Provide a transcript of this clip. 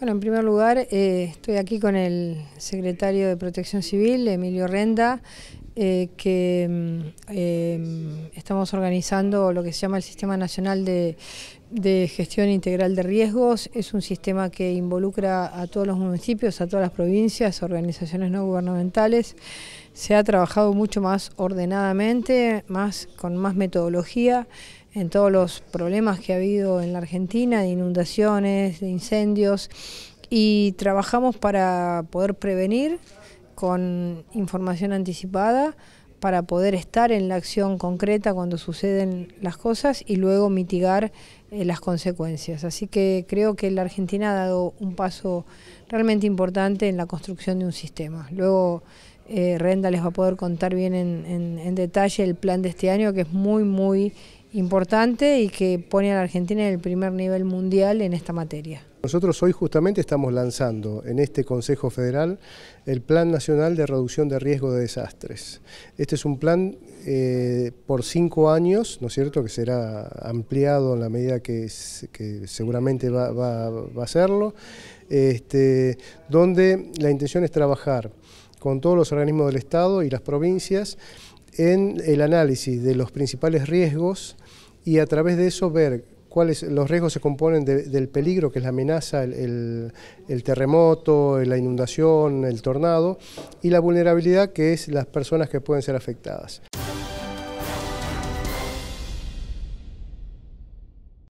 Bueno, en primer lugar, eh, estoy aquí con el secretario de Protección Civil, Emilio Renda, eh, que mm, em, estamos organizando lo que se llama el Sistema Nacional de, Gestión Integral de Riesgos. Es un sistema que involucra a todos los municipios, a todas las provincias, organizaciones no gubernamentales. Se ha trabajado mucho más ordenadamente, más con más metodología en todos los problemas que ha habido en la Argentina, de inundaciones, de incendios, y trabajamos para poder prevenir con información anticipada, para poder estar en la acción concreta cuando suceden las cosas y luego mitigar eh, las consecuencias. Así que creo que la Argentina ha dado un paso realmente importante en la construcción de un sistema. Luego eh, Renda les va a poder contar bien en detalle el plan de este año, que es muy, muy importante y que pone a la Argentina en el primer nivel mundial en esta materia. Nosotros hoy justamente estamos lanzando en este Consejo Federal el Plan Nacional de Reducción de Riesgo de Desastres. Este es un plan eh, por cinco años, ¿no es cierto?, que será ampliado en la medida que, seguramente va, a hacerlo, este, donde la intención es trabajar con todos los organismos del Estado y las provincias en el análisis de los principales riesgos y a través de eso ver cuáles los riesgos se componen del peligro, que es la amenaza, el, terremoto, la inundación, el tornado, y la vulnerabilidad, que es las personas que pueden ser afectadas.